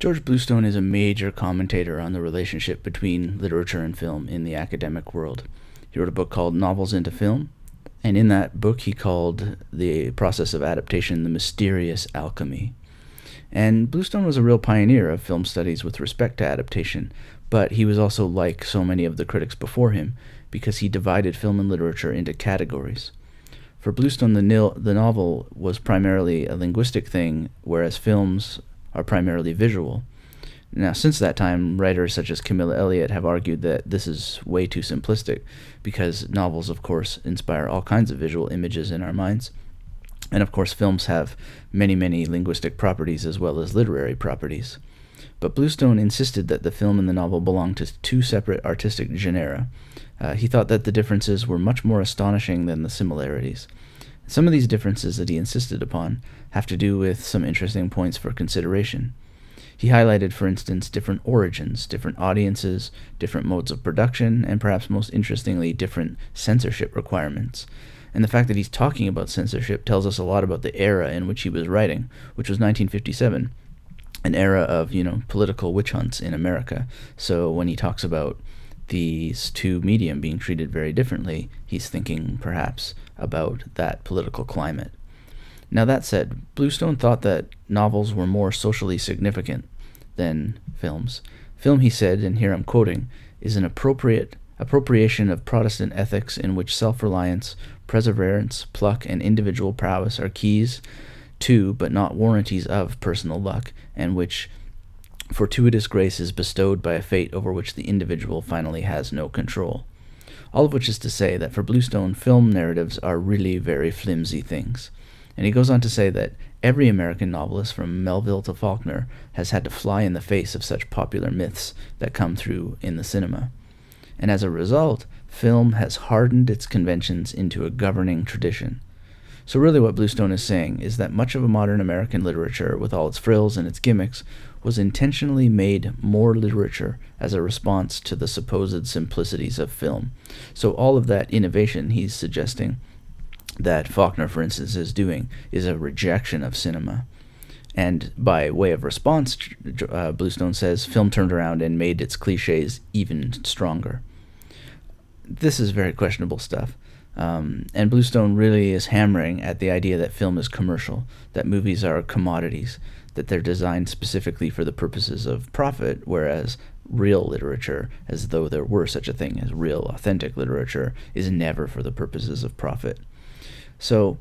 George Bluestone is a major commentator on the relationship between literature and film in the academic world. He wrote a book called Novels into Film, and in that book he called the process of adaptation the mysterious alchemy. And Bluestone was a real pioneer of film studies with respect to adaptation, but he was also like so many of the critics before him because he divided film and literature into categories. For Bluestone, the, the novel was primarily a linguistic thing, whereas films are primarily visual. Now, since that time, writers such as Camilla Elliott have argued that this is way too simplistic, because novels, of course, inspire all kinds of visual images in our minds. And of course, films have many, many linguistic properties as well as literary properties. But Bluestone insisted that the film and the novel belonged to two separate artistic genera. Uh, he thought that the differences were much more astonishing than the similarities. Some of these differences that he insisted upon have to do with some interesting points for consideration. He highlighted, for instance, different origins, different audiences, different modes of production, and perhaps most interestingly, different censorship requirements. And the fact that he's talking about censorship tells us a lot about the era in which he was writing, which was 1957, an era of, you know, political witch hunts in America. So when he talks about these two medium being treated very differently, he's thinking perhaps about that political climate. Now, that said, Bluestone thought that novels were more socially significant than films. Film, he said, and here I'm quoting, is an appropriate appropriation of Protestant ethics in which self reliance, perseverance, pluck, and individual prowess are keys to, but not warranties of, personal luck, and which fortuitous grace is bestowed by a fate over which the individual finally has no control. All of which is to say that for Bluestone, film narratives are really very flimsy things. And he goes on to say that every American novelist from Melville to Faulkner has had to fly in the face of such popular myths that come through in the cinema. And as a result, film has hardened its conventions into a governing tradition. So, really, what Bluestone is saying is that much of modern American literature, with all its frills and its gimmicks, was intentionally made more literature as a response to the supposed simplicities of film. So, all of that innovation he's suggesting that Faulkner, for instance, is doing is a rejection of cinema. And by way of response, uh, Bluestone says, film turned around and made its cliches even stronger. This is very questionable stuff. Um, and Bluestone really is hammering at the idea that film is commercial, that movies are commodities, that they're designed specifically for the purposes of profit, whereas real literature, as though there were such a thing as real, authentic literature, is never for the purposes of profit. So,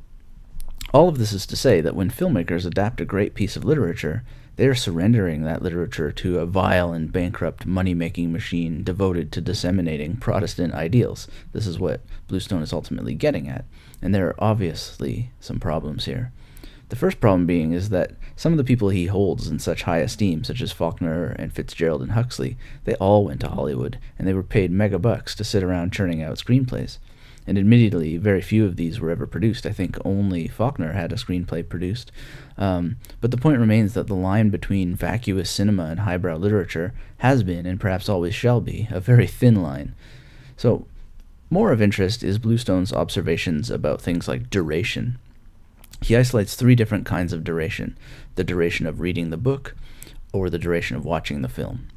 all of this is to say that when filmmakers adapt a great piece of literature, they are surrendering that literature to a vile and bankrupt money making machine devoted to disseminating Protestant ideals. This is what Bluestone is ultimately getting at, and there are obviously some problems here. The first problem being is that some of the people he holds in such high esteem, such as Faulkner and Fitzgerald and Huxley, they all went to Hollywood, and they were paid mega bucks to sit around churning out screenplays and admittedly, very few of these were ever produced. I think only Faulkner had a screenplay produced. Um, but the point remains that the line between vacuous cinema and highbrow literature has been, and perhaps always shall be, a very thin line. So, more of interest is Bluestone's observations about things like duration. He isolates three different kinds of duration the duration of reading the book, or the duration of watching the film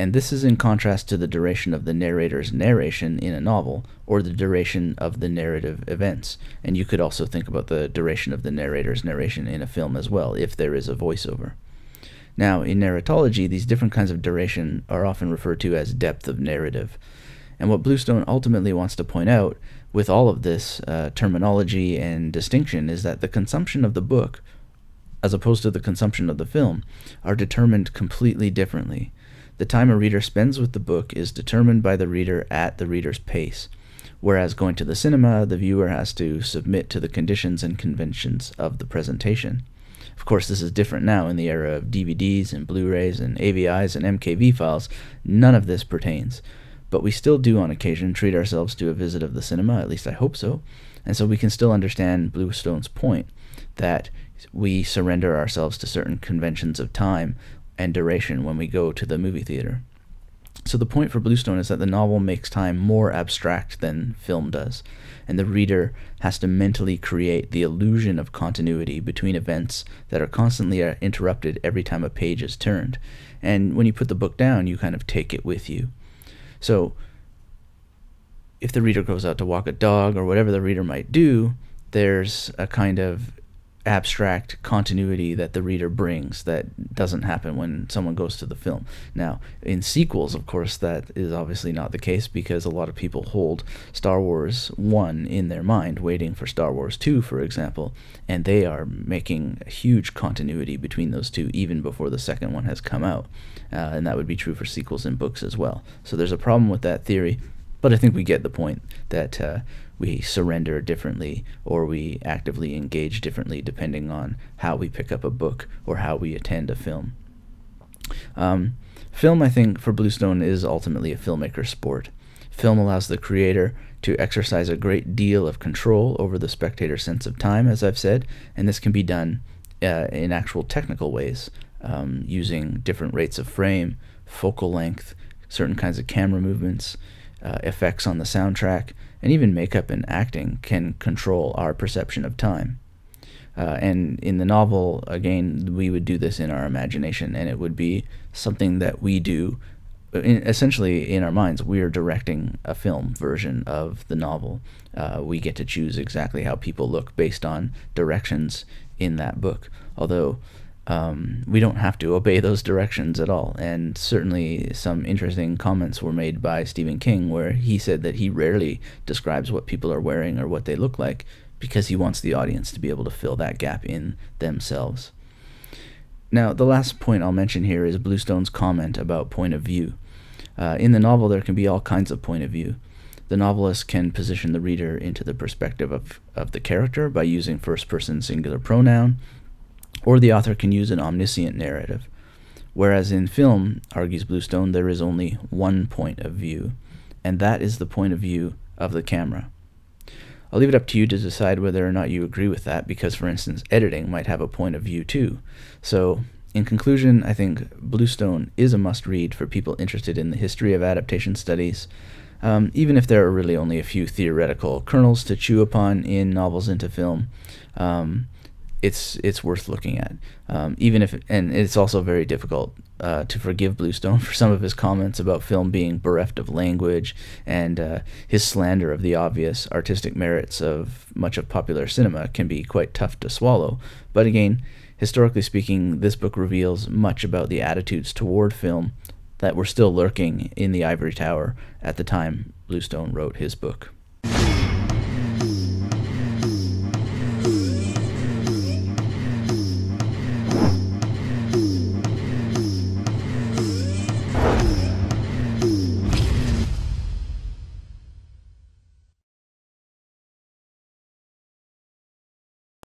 and this is in contrast to the duration of the narrator's narration in a novel, or the duration of the narrative events. And you could also think about the duration of the narrator's narration in a film as well, if there is a voiceover. Now, in narratology, these different kinds of duration are often referred to as depth of narrative. And what Bluestone ultimately wants to point out with all of this uh, terminology and distinction is that the consumption of the book, as opposed to the consumption of the film, are determined completely differently. The time a reader spends with the book is determined by the reader at the reader's pace, whereas going to the cinema, the viewer has to submit to the conditions and conventions of the presentation. Of course, this is different now in the era of DVDs and Blu rays and AVIs and MKV files. None of this pertains. But we still do on occasion treat ourselves to a visit of the cinema, at least I hope so, and so we can still understand Bluestone's point that we surrender ourselves to certain conventions of time and duration when we go to the movie theater. So the point for Bluestone is that the novel makes time more abstract than film does, and the reader has to mentally create the illusion of continuity between events that are constantly uh, interrupted every time a page is turned. And when you put the book down, you kind of take it with you. So if the reader goes out to walk a dog or whatever the reader might do, there's a kind of abstract continuity that the reader brings that doesn't happen when someone goes to the film. Now, in sequels, of course, that is obviously not the case because a lot of people hold Star Wars 1 in their mind, waiting for Star Wars 2, for example, and they are making a huge continuity between those two even before the second one has come out. Uh, and that would be true for sequels in books as well. So there's a problem with that theory. But I think we get the point that uh, we surrender differently or we actively engage differently depending on how we pick up a book or how we attend a film. Um, film, I think, for Bluestone is ultimately a filmmaker sport. Film allows the creator to exercise a great deal of control over the spectator's sense of time, as I've said, and this can be done uh, in actual technical ways um, using different rates of frame, focal length, certain kinds of camera movements uh, effects on the soundtrack, and even makeup and acting can control our perception of time. Uh, and in the novel, again, we would do this in our imagination, and it would be something that we do uh, in, essentially in our minds. We are directing a film version of the novel. Uh, we get to choose exactly how people look based on directions in that book. Although um, we don't have to obey those directions at all. And certainly, some interesting comments were made by Stephen King, where he said that he rarely describes what people are wearing or what they look like because he wants the audience to be able to fill that gap in themselves. Now, the last point I'll mention here is Bluestone's comment about point of view. Uh, in the novel, there can be all kinds of point of view. The novelist can position the reader into the perspective of, of the character by using first person singular pronoun or the author can use an omniscient narrative. Whereas in film, argues Bluestone, there is only one point of view, and that is the point of view of the camera. I'll leave it up to you to decide whether or not you agree with that, because, for instance, editing might have a point of view too. So, in conclusion, I think Bluestone is a must read for people interested in the history of adaptation studies, um, even if there are really only a few theoretical kernels to chew upon in novels into film. Um, it's it's worth looking at, um, even if and it's also very difficult uh, to forgive Bluestone for some of his comments about film being bereft of language and uh, his slander of the obvious artistic merits of much of popular cinema can be quite tough to swallow. But again, historically speaking, this book reveals much about the attitudes toward film that were still lurking in the ivory tower at the time Bluestone wrote his book.